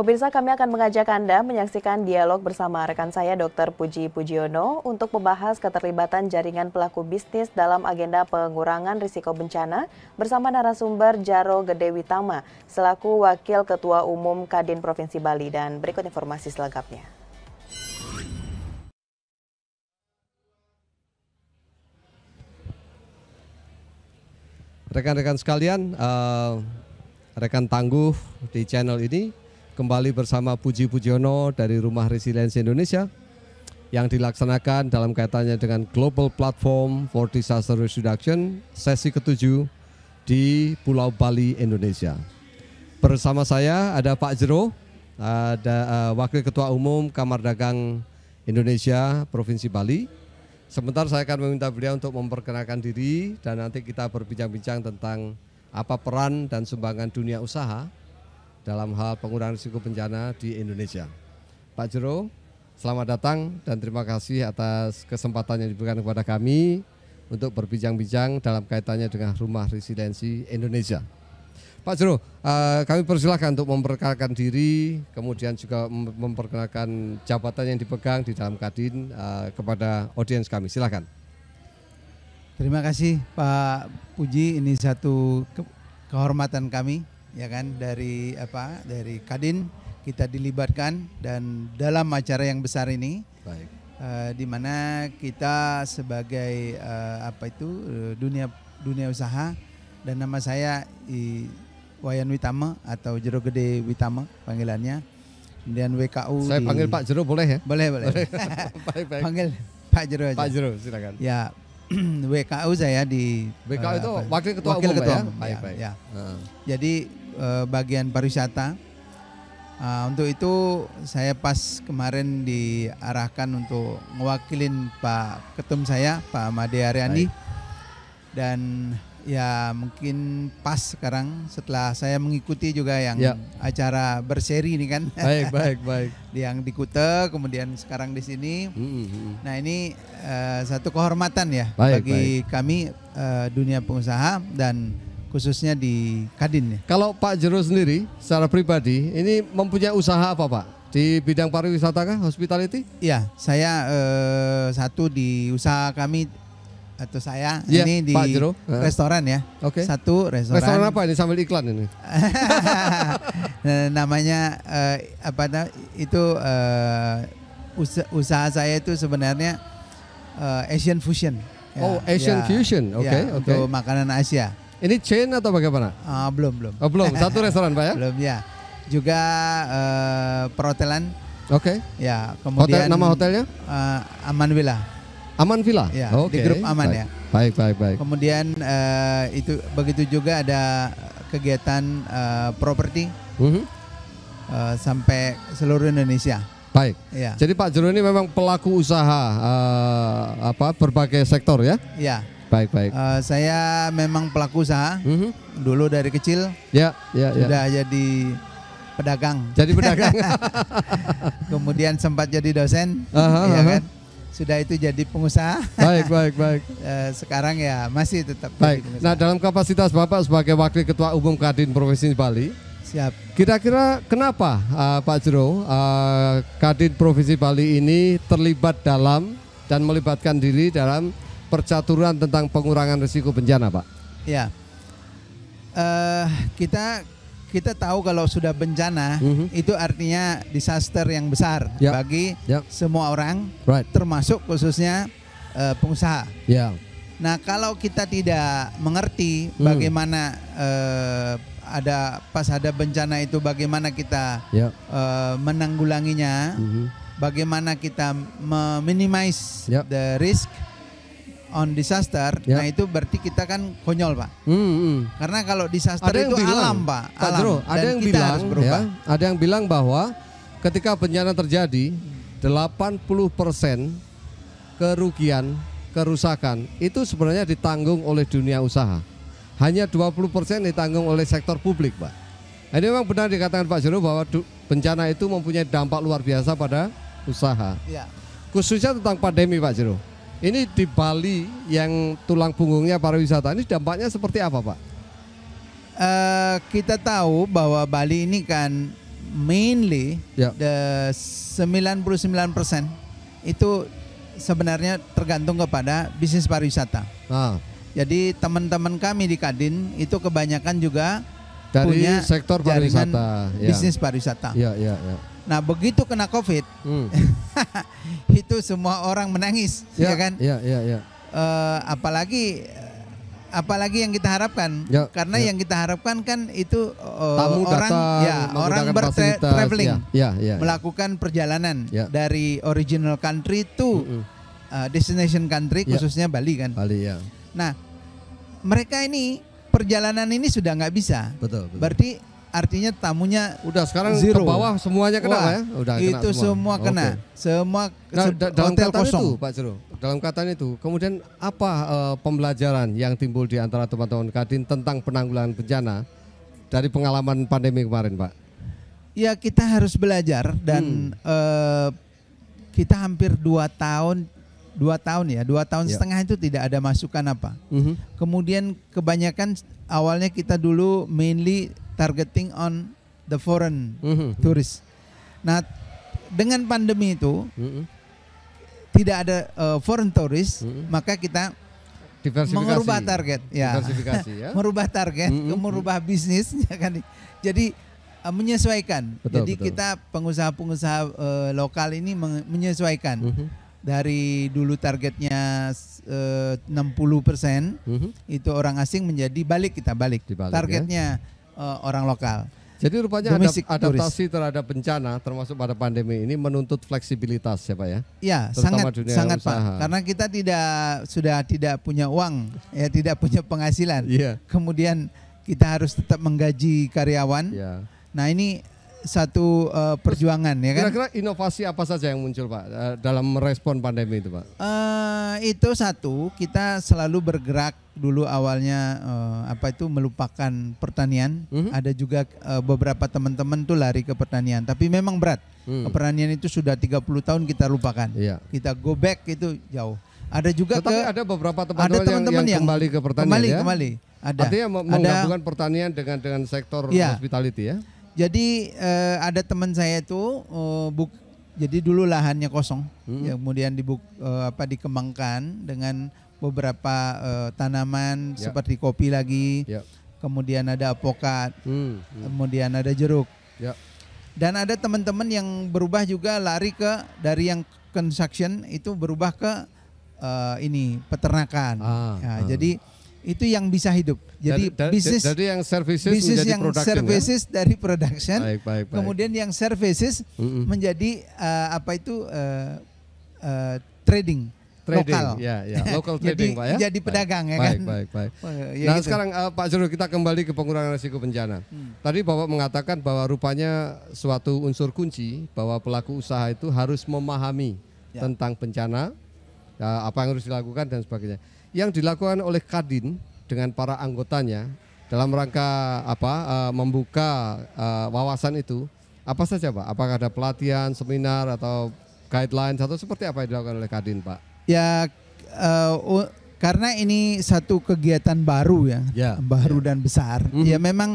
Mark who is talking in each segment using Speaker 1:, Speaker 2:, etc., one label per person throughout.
Speaker 1: Pemirsa kami akan mengajak Anda menyaksikan dialog bersama rekan saya Dr. Puji Pujiono untuk membahas keterlibatan jaringan pelaku bisnis dalam agenda pengurangan risiko bencana bersama narasumber Jaro Gede Witama selaku Wakil Ketua Umum Kadin Provinsi Bali dan berikut informasi selengkapnya.
Speaker 2: Rekan-rekan sekalian, uh, rekan tangguh di channel ini kembali bersama Puji Pujono dari Rumah Resiliensi Indonesia yang dilaksanakan dalam kaitannya dengan Global Platform for Disaster Risk Reduction sesi ketujuh di Pulau Bali, Indonesia. Bersama saya ada Pak Jero, ada eh, Wakil Ketua Umum Kamar Dagang Indonesia Provinsi Bali. Sebentar saya akan meminta beliau untuk memperkenalkan diri dan nanti kita berbincang-bincang tentang apa peran dan sumbangan dunia usaha dalam hal pengurangan risiko bencana di Indonesia. Pak Jero, selamat datang dan terima kasih atas kesempatan yang diberikan kepada kami untuk berbincang-bincang dalam kaitannya dengan rumah residensi Indonesia. Pak Jero, eh, kami persilahkan untuk memperkenalkan diri, kemudian juga memperkenalkan jabatan yang dipegang di dalam Kadin eh, kepada audiens kami. Silakan.
Speaker 1: Terima kasih Pak Puji, ini satu kehormatan kami ya kan dari apa dari Kadin kita dilibatkan dan dalam acara yang besar ini Baik. Uh, di mana kita sebagai uh, apa itu eh, dunia dunia usaha dan nama saya I, Wayan Witama atau Jero Gede Witama panggilannya dan WKU saya di, panggil Pak Jero boleh ya boleh boleh, boleh. baik, baik. panggil Pak Jero aja Pak Jero silakan ya WKU saya di WKU itu apa? wakil ketua wakil umum ketua ya? umum, baik, ya, baik. ya. Uh. jadi Eh, bagian pariwisata. Uh, untuk itu saya pas kemarin diarahkan untuk mewakilin Pak Ketum saya, Pak Made Aryandi. Dan ya mungkin pas sekarang setelah saya mengikuti juga yang ya. acara berseri ini kan. Baik, baik, baik. yang di Kute kemudian sekarang di sini. Mm -hmm. Nah ini uh, satu kehormatan ya baik, bagi baik. kami uh, dunia pengusaha dan khususnya di Kadin ya. Kalau Pak Jero sendiri secara
Speaker 2: pribadi ini mempunyai usaha apa Pak? Di bidang pariwisata kah, hospitality?
Speaker 1: Iya, saya eh, satu di usaha kami atau saya ya, ini di Pak Jero. restoran ya. Oke. Okay. Satu restoran. Restoran apa ini sambil iklan ini? Eh, namanya eh, apa itu eh, usaha, saya itu sebenarnya eh, Asian Fusion. Ya, oh, Asian ya, Fusion. Ya, oke, okay, ya, okay. Untuk makanan Asia.
Speaker 2: Ini chain atau bagaimana? Uh, belum belum.
Speaker 1: Oh, belum. Satu restoran pak ya? belum ya. Juga uh, perhotelan. Oke. Okay. Ya. Kemudian. Hotel, nama hotelnya? Uh, Aman Villa. Aman Villa. Ya. Okay. Di grup Aman baik. ya. Baik baik baik. Kemudian uh, itu begitu juga ada kegiatan uh, properti uh -huh. uh, sampai seluruh Indonesia. Baik. Ya. Jadi Pak Jero ini memang
Speaker 2: pelaku usaha uh, apa berbagai
Speaker 1: sektor ya? Ya Baik baik. Uh, saya memang pelaku usaha. Mm -hmm. Dulu dari kecil. Ya ya. ya. Sudah ya. jadi pedagang. Jadi pedagang. Kemudian sempat jadi dosen. Uh -huh, ya uh -huh. kan. Sudah itu jadi pengusaha. Baik baik baik. Uh, sekarang ya masih tetap. Baik. Nah
Speaker 2: dalam kapasitas bapak sebagai wakil ketua umum Kadin Provinsi Bali. Siap. Kira-kira kenapa uh, Pak Jero uh, Kadin Provinsi Bali ini terlibat dalam dan melibatkan diri dalam percaturan tentang pengurangan risiko bencana, Pak?
Speaker 1: Ya, uh, kita kita tahu kalau sudah bencana mm-hmm. itu artinya disaster yang besar yep. Ya. bagi yep. Ya. semua orang, right. termasuk khususnya uh, pengusaha. Yeah. Nah, kalau kita tidak mengerti mm. bagaimana uh, ada pas ada bencana itu bagaimana kita uh, menanggulanginya, mm-hmm. bagaimana kita meminimize the risk, on disaster, ya. nah itu berarti kita kan konyol pak. Mm hmm. Karena kalau disaster ada itu bilang, alam pak. Alam. Tadro, ada Dan yang kita bilang, harus berubah. Ya,
Speaker 2: ada yang bilang bahwa ketika bencana terjadi, 80 persen kerugian, kerusakan itu sebenarnya ditanggung oleh dunia usaha. Hanya 20 persen ditanggung oleh sektor publik, pak. Nah, ini memang benar dikatakan Pak Jero bahwa bencana itu mempunyai dampak luar biasa pada usaha. Ya. Khususnya tentang pandemi Pak Jero ini di Bali yang tulang punggungnya pariwisata
Speaker 1: ini dampaknya seperti apa, Pak? Uh, kita tahu bahwa Bali ini kan mainly yeah. the 99% itu sebenarnya tergantung kepada bisnis pariwisata. Ah. Jadi teman-teman kami di Kadin itu kebanyakan juga dari punya sektor pariwisata, ya. bisnis pariwisata. Ya, ya, ya. Nah begitu kena COVID, hmm. itu semua orang menangis, ya, ya kan? Ya, ya, ya. Uh, apalagi eh, apalagi yang kita harapkan, ya, karena ya. yang kita harapkan kan itu uh, Tamu orang, datang, ya orang bertraveling, ya. ya, ya, ya, melakukan perjalanan ya. dari original country to uh uh, destination country, ya. khususnya Bali kan. Bali ya. Nah mereka ini perjalanan ini sudah nggak bisa. Betul. betul. Berarti artinya tamunya udah sekarang zero. ke bawah semuanya kena Wah, ya udah itu kena semua. semua kena okay. semua nah, se dalam hotel kosong itu, Pak Jero
Speaker 2: dalam kataan itu kemudian apa uh, pembelajaran yang timbul di antara teman-teman Kadin tentang penanggulangan bencana dari pengalaman pandemi kemarin Pak
Speaker 1: ya kita harus belajar dan hmm. uh, kita hampir dua tahun dua tahun ya dua tahun ya. setengah itu tidak ada masukan apa uh mhm. -huh. kemudian kebanyakan awalnya kita dulu mainly targeting on the foreign mm-hmm. tourist. Nah, dengan pandemi itu mm-hmm. tidak ada uh, foreign tourist, mm-hmm. maka kita mengubah target, ya, ya. merubah target, mm-hmm. merubah bisnis, ya kan. Jadi uh, menyesuaikan. Betul, Jadi betul. kita pengusaha-pengusaha uh, lokal ini menyesuaikan. Mm-hmm dari dulu targetnya uh, 60 persen mm-hmm. itu orang asing menjadi balik kita balik, Dibalik, ya. targetnya uh, orang lokal. Jadi rupanya Domestic adaptasi
Speaker 2: tourist. terhadap bencana termasuk pada pandemi ini menuntut fleksibilitas ya Pak ya. Iya, sangat dunia sangat usaha. Pak. Karena
Speaker 1: kita tidak sudah tidak punya uang, ya tidak punya penghasilan. yeah. Kemudian kita harus tetap menggaji karyawan. Yeah. Nah, ini satu uh, perjuangan Terus, ya kan.
Speaker 2: Kira-kira inovasi apa saja yang muncul Pak eh, dalam merespon pandemi itu Pak?
Speaker 1: Uh, itu satu kita selalu bergerak dulu awalnya uh, apa itu melupakan pertanian. Uh-huh. Ada juga uh, beberapa teman-teman tuh lari ke pertanian, tapi memang berat. Mm. Pertanian itu sudah 30 tahun kita lupakan. Yeah. Kita go back itu jauh. Ada juga Tetapi ke, ada beberapa teman-teman yang, yang, yang kembali ke pertanian kembali, ya. Kembali, kembali. Ada. Artinya menggabungkan
Speaker 2: ada, pertanian dengan dengan sektor ya. hospitality ya.
Speaker 1: Jadi uh, ada teman saya itu uh, buk jadi dulu lahannya kosong, hmm. ya, kemudian dibuk uh, apa dikembangkan dengan beberapa uh, tanaman ya. seperti kopi lagi, ya. kemudian ada apokat, hmm. Hmm. kemudian ada jeruk. Ya. Dan ada teman-teman yang berubah juga lari ke dari yang construction itu berubah ke uh, ini peternakan. Ah, ya, ah. Jadi itu yang bisa hidup. Jadi dari, bisnis dari yang services bisnis yang ya? services kan? dari production. Baik, baik, baik. Kemudian yang services mm -hmm. menjadi uh, apa itu uh, uh, trading trading, lokal. Ya, ya. Local trading, jadi, Pak ya. Jadi pedagang ya baik, ya kan. Baik, baik, baik. Oh, ya, nah, gitu. sekarang uh,
Speaker 2: Pak Juru kita kembali ke pengurangan risiko bencana. Hmm. Tadi Bapak mengatakan bahwa rupanya suatu unsur kunci bahwa pelaku usaha itu harus memahami ya. tentang bencana, ya, apa yang harus dilakukan dan sebagainya yang dilakukan oleh Kadin dengan para anggotanya dalam rangka apa eh, membuka eh, wawasan itu apa saja Pak? Apakah ada pelatihan, seminar atau guideline atau seperti apa yang dilakukan oleh Kadin Pak?
Speaker 1: Ya uh, karena ini satu kegiatan baru ya, ya baru ya. dan besar. Mm -hmm. Ya memang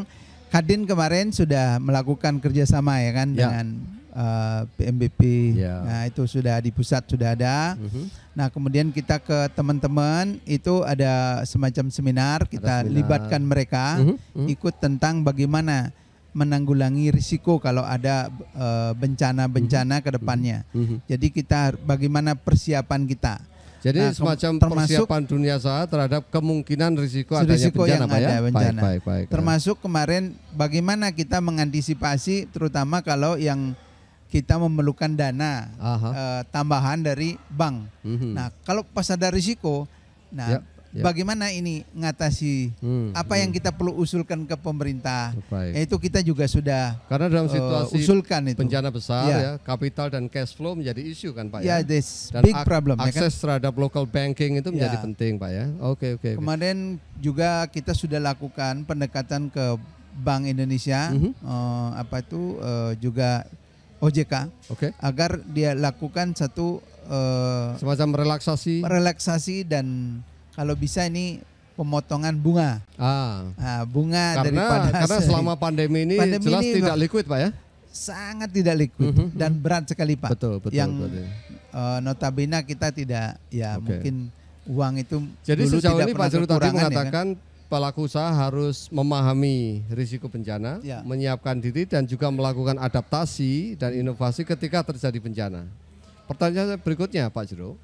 Speaker 1: Kadin kemarin sudah melakukan kerjasama ya kan ya. dengan uh, eh, PMBP. Yeah. Nah, itu sudah di pusat sudah ada. Mm -hmm. Nah, kemudian kita ke teman-teman itu ada semacam seminar, kita seminar. libatkan mereka mm -hmm. Mm -hmm. ikut tentang bagaimana menanggulangi risiko kalau ada eh, bencana-bencana uh, ke depannya. Mm -hmm. Jadi kita bagaimana persiapan kita. Jadi nah, semacam persiapan dunia saat terhadap kemungkinan risiko adanya bencana, yang Pak, ya? ada ya? bencana. Baik, baik, baik, termasuk kemarin bagaimana kita mengantisipasi terutama kalau yang kita memerlukan dana uh, tambahan dari bank. Mm-hmm. Nah, kalau pas ada risiko, nah yep, yep. bagaimana ini ngatasi mm, apa yang hmm. kita perlu usulkan ke pemerintah? Baik. Ya, itu kita juga sudah Karena dalam eh, situasi uh, usulkan itu. bencana besar yeah. ya,
Speaker 2: kapital dan cash flow menjadi isu kan, Pak yeah, ya. This dan big problem akses ya kan? terhadap local banking itu menjadi yeah. penting, Pak ya. Oke, okay, oke. Okay,
Speaker 1: Kemarin okay. juga kita sudah lakukan pendekatan ke Bank Indonesia mm-hmm. uh, apa itu uh, juga OJK okay. agar dia lakukan satu uh, semacam relaksasi relaksasi dan kalau bisa ini pemotongan bunga ah nah, bunga karena, daripada karena selama pandemi ini pandemi jelas ini tidak liquid pak ya sangat tidak liquid uh-huh, dan berat sekali pak betul betul yang betul. Uh, notabene kita tidak ya okay. mungkin uang itu jadi dulu sejauh tidak ini Pak tadi mengatakan
Speaker 2: ya kan? pelaku usaha harus memahami risiko bencana, ya. menyiapkan diri dan juga melakukan adaptasi dan inovasi ketika terjadi bencana. Pertanyaan berikutnya Pak Jero.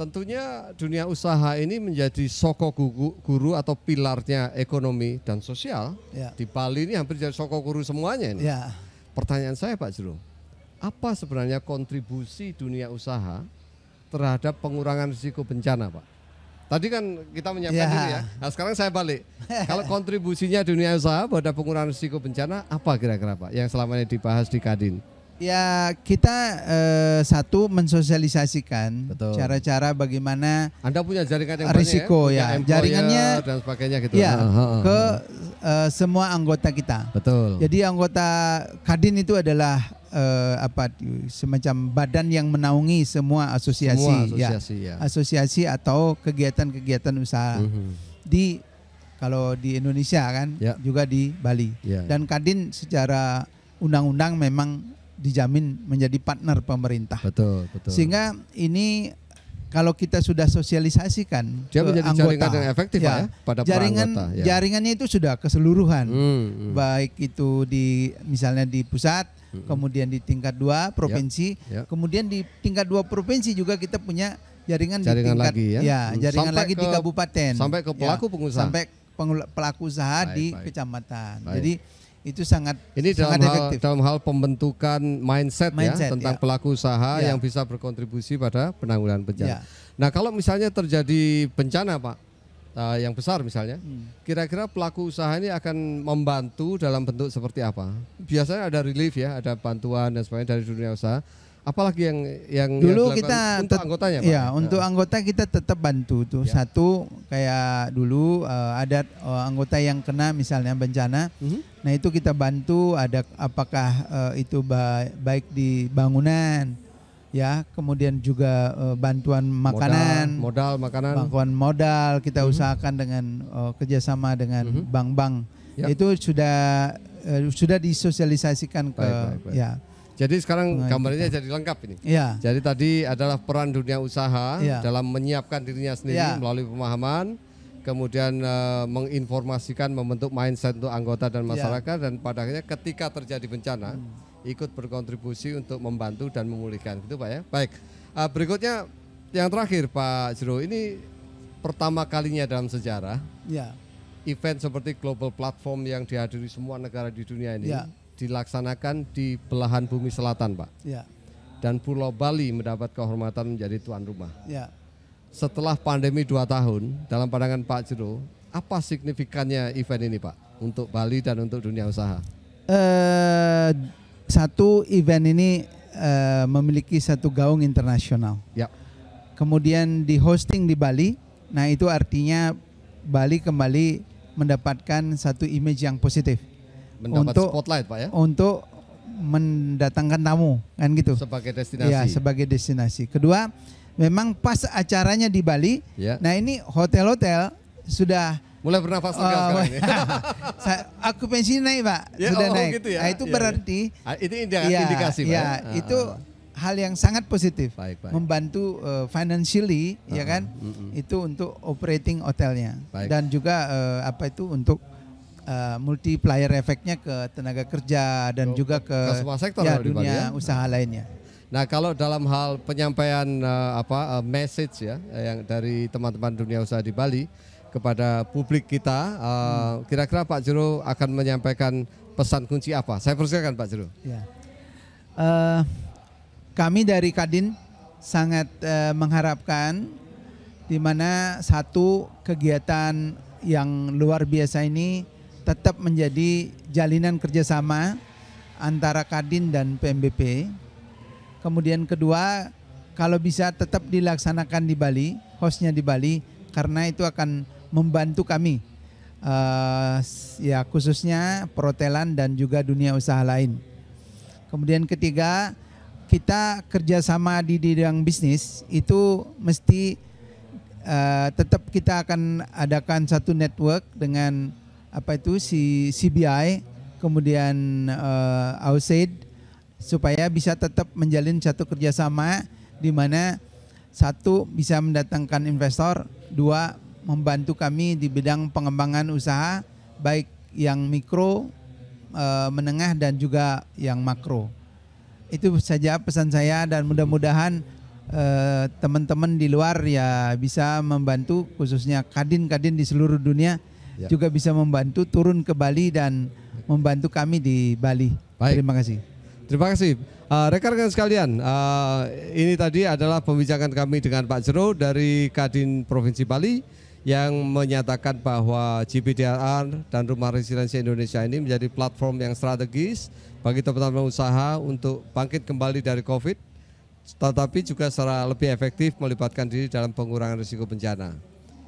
Speaker 2: Tentunya dunia usaha ini menjadi soko guru, atau pilarnya ekonomi dan sosial. Ya. Di Bali ini hampir jadi soko guru semuanya ini. Ya. Pertanyaan saya Pak Jero, apa sebenarnya kontribusi dunia usaha terhadap pengurangan risiko bencana Pak? Tadi kan kita menyampaikan ya. ya. Nah sekarang saya balik. Kalau kontribusinya dunia usaha pada pengurangan risiko bencana apa kira-kira Pak yang selama ini dibahas di Kadin?
Speaker 1: Ya kita eh, satu mensosialisasikan cara-cara bagaimana Anda punya jaringan yang ya, risiko ya, ya. jaringannya dan
Speaker 2: sebagainya gitu ya, ke
Speaker 1: eh, semua anggota kita. Betul. Jadi anggota Kadin itu adalah uh, apa semacam badan yang menaungi semua asosiasi, semua ya. asosiasi ya. ya. Asosiasi atau kegiatan-kegiatan usaha. Mm -hmm. Di kalau di Indonesia kan ya. juga di Bali. Ya, Dan Kadin secara undang-undang memang dijamin menjadi partner pemerintah. Betul, betul. Sehingga ini kalau kita sudah sosialisasikan dia menjadi anggota, jaringan yang efektif ya, ya pada jaringan ya. jaringannya itu sudah keseluruhan hmm, hmm. baik itu di misalnya di pusat kemudian di tingkat dua provinsi, ya, ya. kemudian di tingkat dua provinsi juga kita punya jaringan, jaringan di tingkat lagi ya, ya jaringan sampai lagi ke, di kabupaten, sampai ke ya, pelaku ya, pengusaha, sampai pelaku usaha baik, di baik. kecamatan. Baik. Jadi itu sangat ini sangat dalam efektif. hal
Speaker 2: dalam hal pembentukan mindset, ya, mindset ya tentang ya. pelaku usaha ya. yang bisa berkontribusi pada penanggulangan bencana. Ya. Nah kalau misalnya terjadi bencana pak, uh, yang besar misalnya, hmm. kira-kira hmm. pelaku usaha ini akan membantu dalam bentuk seperti apa? Biasanya ada relief ya, ada bantuan dan sebagainya dari dunia usaha.
Speaker 1: Apalagi yang yang dulu yang kita untuk anggotanya, iya, Pak? ya nah. untuk anggota kita tetap bantu tuh ya. satu kayak dulu uh, ada uh, anggota yang kena misalnya bencana, uh mhm. -huh. nah itu kita bantu ada apakah uh, itu ba baik di bangunan, ya kemudian juga uh, bantuan makanan modal, modal makanan bantuan modal kita mm -hmm. usahakan dengan uh, kerjasama dengan hmm. bank-bank mm -hmm. yep. itu sudah uh, sudah disosialisasikan ke baik, baik. ya jadi sekarang gambarnya jadi lengkap ini. Ya. Jadi tadi adalah peran
Speaker 2: dunia usaha ya. dalam menyiapkan dirinya sendiri ya. melalui pemahaman, kemudian e, menginformasikan, membentuk mindset untuk anggota dan ya. masyarakat, ya. dan pada akhirnya ketika terjadi bencana, hmm ikut berkontribusi untuk membantu dan memulihkan gitu Pak ya. Baik. Uh, berikutnya yang terakhir Pak Jero ini pertama kalinya dalam sejarah. Ya. Event seperti global platform yang dihadiri semua negara di dunia ini ya. dilaksanakan di belahan bumi selatan, Pak. Ya. Dan Pulau Bali mendapat kehormatan menjadi tuan rumah. Ya. Setelah pandemi dua tahun, dalam pandangan Pak Jero, apa signifikannya event ini, Pak, untuk Bali dan untuk dunia usaha?
Speaker 1: Eh, satu event ini uh, memiliki satu gaung internasional. Ya. Kemudian di hosting di Bali. Nah, itu artinya Bali kembali mendapatkan satu image yang positif. Mendapat untuk spotlight, Pak ya. Untuk mendatangkan tamu kan gitu. Sebagai iya, destinasi. Ya, sebagai destinasi. Kedua, memang pas acaranya di Bali. Ya. Nah, ini hotel-hotel sudah Mulai bernafas lega oh, sekarang aku pensiun naik pak, ya, sudah oh, naik. Gitu ya? Nah, itu ya, berarti. Iya. Ah, iya, iya. Ya. Itu indikasi ya, pak. Ya, ah, itu ah, ah. hal yang sangat positif. Baik, baik. Membantu uh, financially ah, ya kan, mm, mm. itu untuk operating hotelnya. Baik. Dan juga uh, apa itu untuk uh, multiplier efeknya ke tenaga kerja dan so, juga ke, ke sektor ya, dunia ya. usaha nah. lainnya.
Speaker 2: Nah, kalau dalam hal penyampaian uh, apa uh, message ya yang dari teman-teman dunia usaha di Bali kepada publik kita. Eh, kira-kira uh, Pak Jero akan menyampaikan pesan kunci apa? Saya persilakan
Speaker 1: Pak Jero. Ya. Uh, kami dari Kadin sangat uh, mengharapkan di mana satu kegiatan yang luar biasa ini tetap menjadi jalinan kerjasama antara Kadin dan PMBP. Kemudian kedua, kalau bisa tetap dilaksanakan di Bali, hostnya di Bali, karena itu akan membantu kami uh, ya khususnya perhotelan dan juga dunia usaha lain. Kemudian ketiga kita kerjasama di bidang bisnis itu mesti uh, tetap kita akan adakan satu network dengan apa itu si CBI kemudian uh, eh, AUSAID supaya bisa tetap menjalin satu kerjasama di mana satu bisa mendatangkan investor, dua membantu kami di bidang pengembangan usaha baik yang mikro, eh, menengah dan juga yang makro. Itu saja pesan saya dan mudah-mudahan eh, teman-teman di luar ya bisa membantu khususnya kadin-kadin di seluruh dunia ya. juga bisa membantu turun ke Bali dan membantu kami di Bali. Baik. Terima kasih.
Speaker 2: Terima kasih. rekan eh, Rekan-rekan sekalian, uh, ini tadi adalah pembicaraan kami dengan Pak Jero dari Kadin Provinsi Bali yang menyatakan bahwa GPDRR dan Rumah Residensi Indonesia ini menjadi platform yang strategis bagi teman-teman usaha untuk bangkit kembali dari COVID, tetapi juga secara lebih efektif melibatkan diri dalam pengurangan risiko bencana.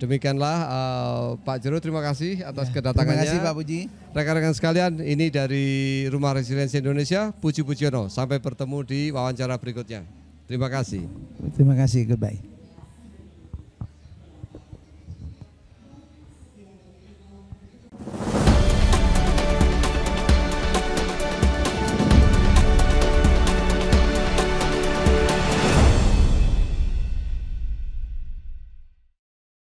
Speaker 2: Demikianlah uh, Pak Jero terima kasih atas ya, kedatangannya. Terima kasih Pak Puji. Rekan-rekan sekalian, ini dari Rumah Residensi Indonesia, Puji Pujiono. Sampai bertemu di wawancara berikutnya. Terima kasih.
Speaker 1: Terima kasih, goodbye.